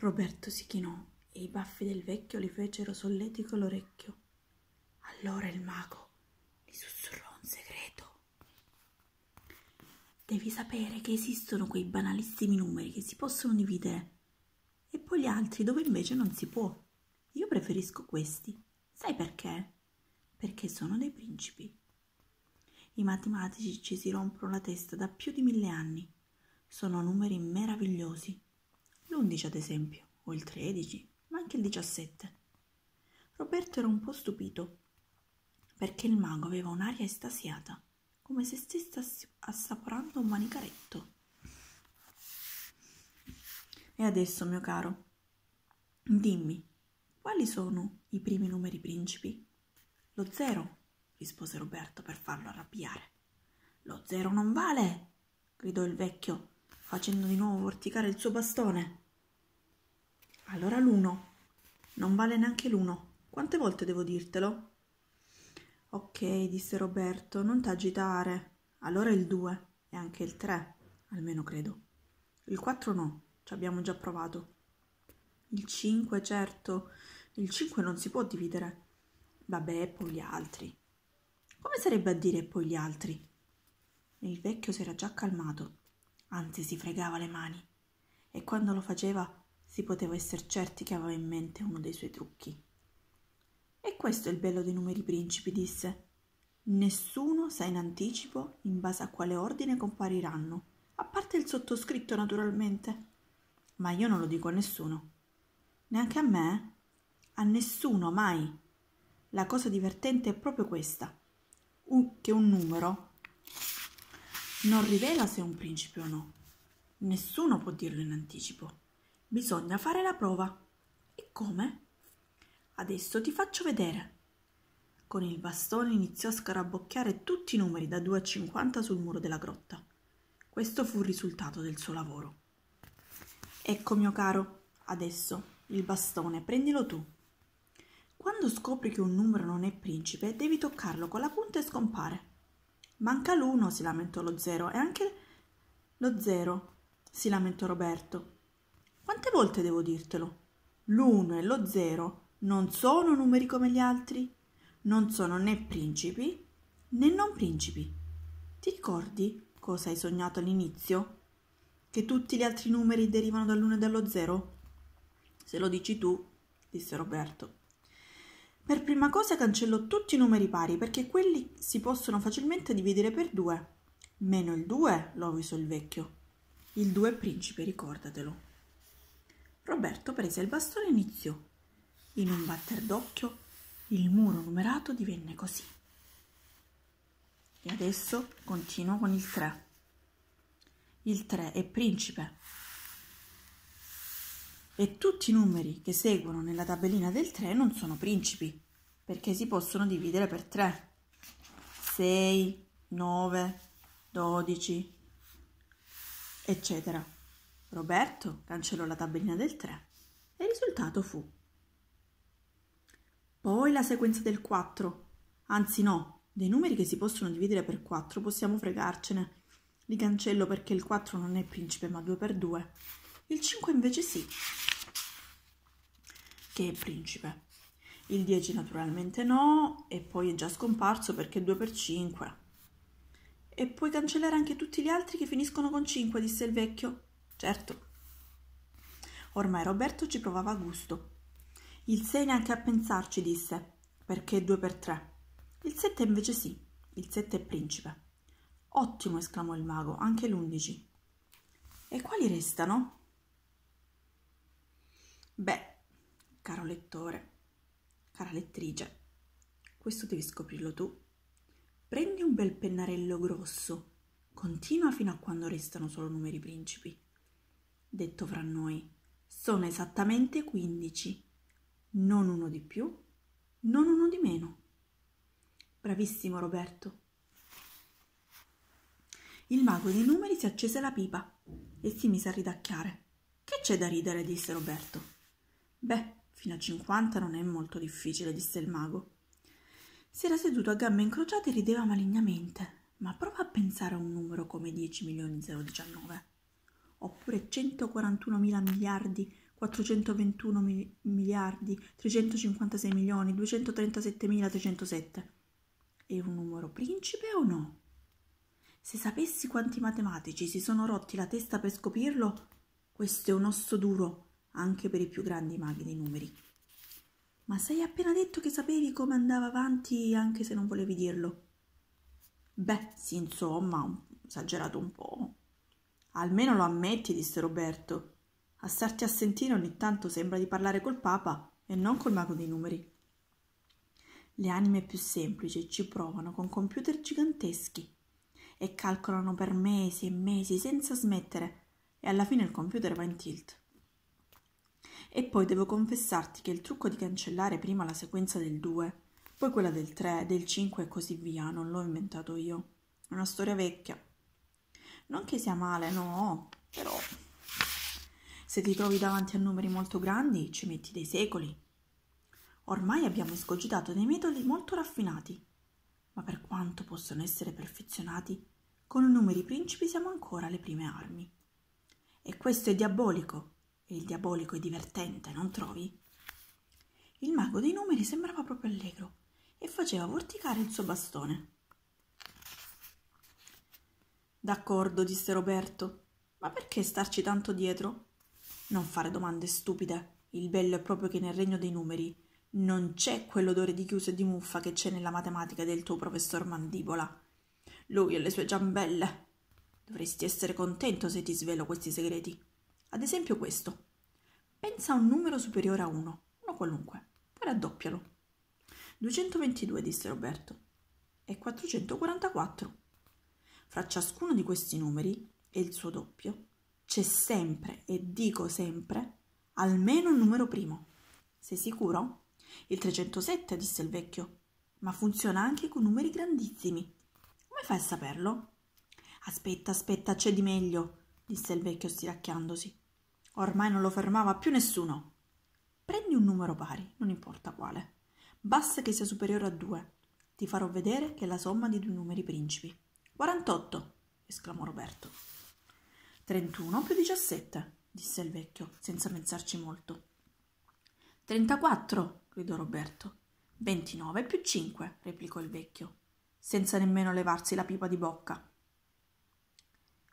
Roberto si chinò e i baffi del vecchio gli fecero solletico l'orecchio. Allora il mago gli sussurrò un segreto. Devi sapere che esistono quei banalissimi numeri che si possono dividere e poi gli altri dove invece non si può. Io preferisco questi. Sai perché? Perché sono dei principi. I matematici ci si rompono la testa da più di mille anni. Sono numeri meravigliosi l'11 ad esempio, o il 13, ma anche il 17. Roberto era un po' stupito, perché il mago aveva un'aria estasiata, come se stesse assaporando un manicaretto. E adesso, mio caro, dimmi, quali sono i primi numeri principi? Lo zero, rispose Roberto per farlo arrabbiare. Lo zero non vale, gridò il vecchio, facendo di nuovo vorticare il suo bastone. Allora l'uno. Non vale neanche l'uno. Quante volte devo dirtelo? Ok, disse Roberto, non t'agitare. Allora il due. e anche il tre, almeno credo. Il quattro no, ci abbiamo già provato. Il cinque, certo. Il cinque non si può dividere. Vabbè, poi gli altri. Come sarebbe a dire poi gli altri? E Il vecchio si era già calmato, anzi si fregava le mani. E quando lo faceva si poteva essere certi che aveva in mente uno dei suoi trucchi. E questo è il bello dei numeri principi, disse. Nessuno sa in anticipo in base a quale ordine compariranno, a parte il sottoscritto naturalmente. Ma io non lo dico a nessuno. Neanche a me? A nessuno mai. La cosa divertente è proprio questa, che un numero non rivela se è un principe o no. Nessuno può dirlo in anticipo. Bisogna fare la prova. E come? Adesso ti faccio vedere. Con il bastone iniziò a scarabocchiare tutti i numeri da 2 a 50 sul muro della grotta. Questo fu il risultato del suo lavoro. Ecco, mio caro, adesso il bastone, prendilo tu. Quando scopri che un numero non è principe, devi toccarlo con la punta e scompare. Manca l'uno, si lamentò lo zero, e anche lo zero, si lamentò Roberto. Quante volte devo dirtelo? L'uno e lo zero non sono numeri come gli altri, non sono né principi né non principi. Ti ricordi cosa hai sognato all'inizio? Che tutti gli altri numeri derivano dall'uno e dallo zero? Se lo dici tu, disse Roberto. Per prima cosa cancello tutti i numeri pari perché quelli si possono facilmente dividere per due. Meno il 2, lo avviso il vecchio. Il 2 è principe, ricordatelo. Roberto prese il bastone e iniziò. In un batter d'occhio il muro numerato divenne così. E adesso continuo con il 3. Il 3 è principe. E tutti i numeri che seguono nella tabellina del 3 non sono principi, perché si possono dividere per 3. 6, 9, 12, eccetera. Roberto cancellò la tabellina del 3 e il risultato fu. Poi la sequenza del 4. Anzi no, dei numeri che si possono dividere per 4 possiamo fregarcene. Li cancello perché il 4 non è principe ma 2 per 2. Il 5 invece sì, che è principe. Il 10 naturalmente no, e poi è già scomparso perché è 2 per 5. E puoi cancellare anche tutti gli altri che finiscono con 5, disse il vecchio. Certo. Ormai Roberto ci provava a gusto. Il 6 neanche a pensarci disse, perché 2 per 3. Il 7 invece sì, il 7 è principe. Ottimo, esclamò il mago, anche l'11. E quali restano? Beh, caro lettore, cara lettrice, questo devi scoprirlo tu. Prendi un bel pennarello grosso, continua fino a quando restano solo numeri principi detto fra noi, sono esattamente 15, non uno di più, non uno di meno. Bravissimo Roberto. Il mago dei numeri si accese la pipa e si mise a ridacchiare. Che c'è da ridere? disse Roberto. Beh, fino a 50 non è molto difficile, disse il mago. Si era seduto a gambe incrociate e rideva malignamente. Ma prova a pensare a un numero come 10 milioni 10.019 oppure 141 mila miliardi, 421 miliardi, 356 milioni, 237 mila 307. È un numero principe o no? Se sapessi quanti matematici si sono rotti la testa per scoprirlo, questo è un osso duro anche per i più grandi maghi dei numeri. Ma sei appena detto che sapevi come andava avanti anche se non volevi dirlo. Beh, sì, insomma, esagerato un po'. Almeno lo ammetti, disse Roberto. A starti a sentire ogni tanto sembra di parlare col Papa e non col mago dei numeri. Le anime più semplici ci provano con computer giganteschi e calcolano per mesi e mesi senza smettere e alla fine il computer va in tilt. E poi devo confessarti che il trucco di cancellare prima la sequenza del 2, poi quella del 3, del 5 e così via non l'ho inventato io. È una storia vecchia, non che sia male, no, però se ti trovi davanti a numeri molto grandi ci metti dei secoli. Ormai abbiamo escogitato dei metodi molto raffinati, ma per quanto possono essere perfezionati, con i numeri principi siamo ancora alle prime armi. E questo è diabolico, e il diabolico è divertente, non trovi? Il mago dei numeri sembrava proprio allegro e faceva vorticare il suo bastone. D'accordo, disse Roberto. Ma perché starci tanto dietro? Non fare domande stupide. Il bello è proprio che nel regno dei numeri non c'è quell'odore di chiuso e di muffa che c'è nella matematica del tuo professor Mandibola. Lui e le sue giambelle. Dovresti essere contento se ti svelo questi segreti. Ad esempio questo. Pensa a un numero superiore a uno, uno qualunque, poi raddoppialo. 222, disse Roberto. E 444. Fra ciascuno di questi numeri e il suo doppio c'è sempre, e dico sempre, almeno un numero primo. Sei sicuro? Il 307, disse il vecchio, ma funziona anche con numeri grandissimi. Come fai a saperlo? Aspetta, aspetta, c'è di meglio, disse il vecchio stiracchiandosi. Ormai non lo fermava più nessuno. Prendi un numero pari, non importa quale. Basta che sia superiore a due. Ti farò vedere che è la somma di due numeri principi. 48, esclamò Roberto. 31 più 17, disse il vecchio, senza pensarci molto. 34, gridò Roberto. 29 più 5, replicò il vecchio, senza nemmeno levarsi la pipa di bocca.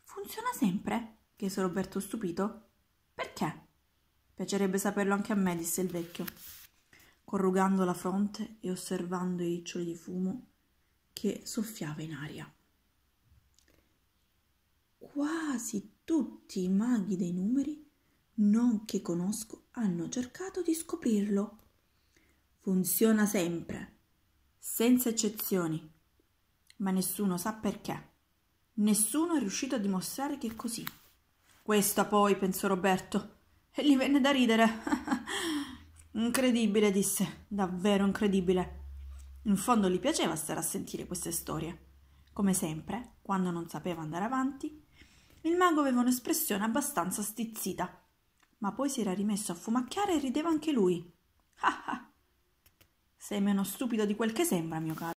Funziona sempre? chiese Roberto stupito. Perché? Piacerebbe saperlo anche a me, disse il vecchio, corrugando la fronte e osservando i riccioli di fumo che soffiava in aria quasi tutti i maghi dei numeri non che conosco hanno cercato di scoprirlo. Funziona sempre, senza eccezioni, ma nessuno sa perché. Nessuno è riuscito a dimostrare che è così. Questa poi, pensò Roberto, e gli venne da ridere. incredibile, disse, davvero incredibile. In fondo gli piaceva stare a sentire queste storie. Come sempre, quando non sapeva andare avanti, il mago aveva un'espressione abbastanza stizzita, ma poi si era rimesso a fumacchiare e rideva anche lui. Ah ah! Sei meno stupido di quel che sembra, mio caro.